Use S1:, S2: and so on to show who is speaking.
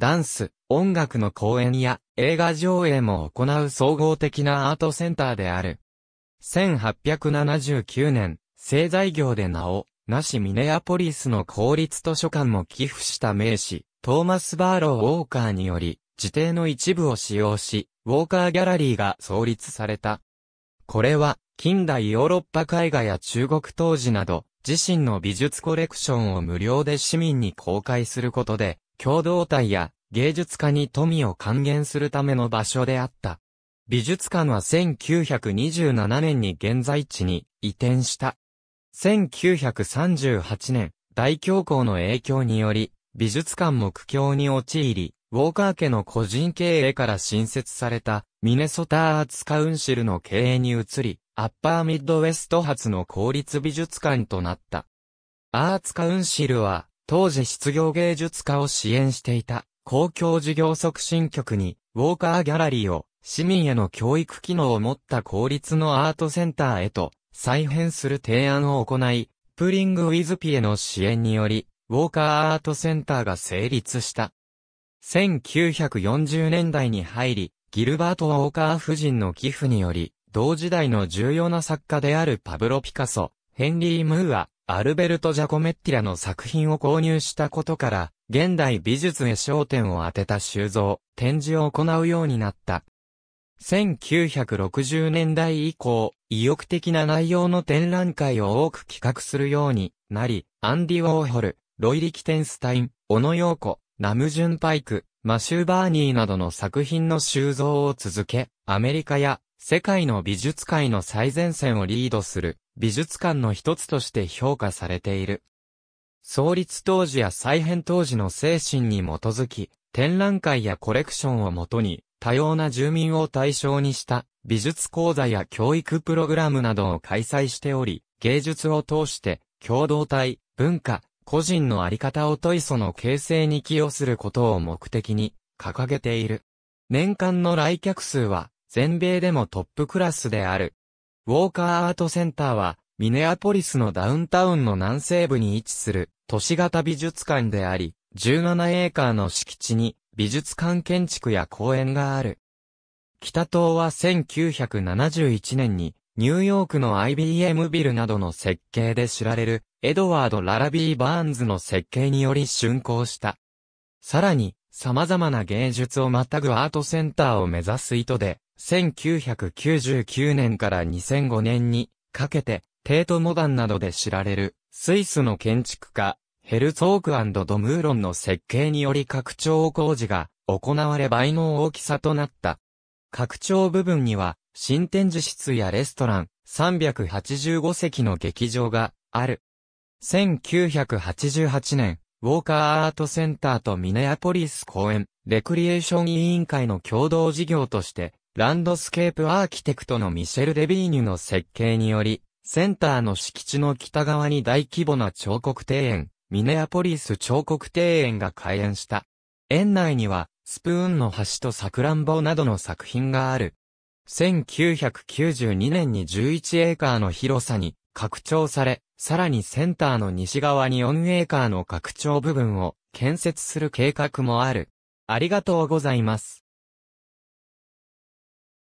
S1: ダンス、音楽の公演や映画上映も行う総合的なアートセンターである。1879年、製材業で名を、なしミネアポリスの公立図書館も寄付した名士、トーマス・バーロー・ウォーカーにより、自邸の一部を使用し、ウォーカーギャラリーが創立された。これは、近代ヨーロッパ絵画や中国当時など、自身の美術コレクションを無料で市民に公開することで、共同体や芸術家に富を還元するための場所であった。美術館は1927年に現在地に移転した。1938年、大恐慌の影響により、美術館も苦境に陥り、ウォーカー家の個人経営から新設された、ミネソタアーツカウンシルの経営に移り、アッパーミッドウェスト発の公立美術館となった。アーツカウンシルは、当時失業芸術家を支援していた公共事業促進局に、ウォーカーギャラリーを市民への教育機能を持った公立のアートセンターへと再編する提案を行い、プリングウィズピへの支援により、ウォーカーアートセンターが成立した。1940年代に入り、ギルバート・ウォーカー夫人の寄付により、同時代の重要な作家であるパブロ・ピカソ、ヘンリー・ムーア、アルベルト・ジャコメッティラの作品を購入したことから、現代美術へ焦点を当てた収蔵、展示を行うようになった。1960年代以降、意欲的な内容の展覧会を多く企画するようになり、アンディ・ウォーホル、ロイ・リキテンスタイン、小野洋子、ナム・ジュン・パイク、マシュー・バーニーなどの作品の収蔵を続け、アメリカや世界の美術界の最前線をリードする美術館の一つとして評価されている。創立当時や再編当時の精神に基づき、展覧会やコレクションをもとに、多様な住民を対象にした美術講座や教育プログラムなどを開催しており、芸術を通して共同体、文化、個人のあり方を問いその形成に寄与することを目的に掲げている。年間の来客数は全米でもトップクラスである。ウォーカーアートセンターは、ミネアポリスのダウンタウンの南西部に位置する都市型美術館であり、17エーカーの敷地に美術館建築や公園がある。北棟は1971年にニューヨークの IBM ビルなどの設計で知られるエドワード・ララビー・バーンズの設計により竣工した。さらに、様々な芸術をまたぐアートセンターを目指す意図で、1999年から2005年にかけて、テートモダンなどで知られる、スイスの建築家、ヘルツォークドムーロンの設計により拡張工事が行われ倍の大きさとなった。拡張部分には、新展示室やレストラン、385席の劇場がある。1988年、ウォーカーアートセンターとミネアポリス公園、レクリエーション委員会の共同事業として、ランドスケープアーキテクトのミシェル・デビーニュの設計により、センターの敷地の北側に大規模な彫刻庭園、ミネアポリス彫刻庭園が開園した。園内には、スプーンの橋とサクランボなどの作品がある。1992年に11エーカーの広さに拡張され、さらにセンターの西側に4エーカーの拡張部分を建設する計画もある。ありがとうございます。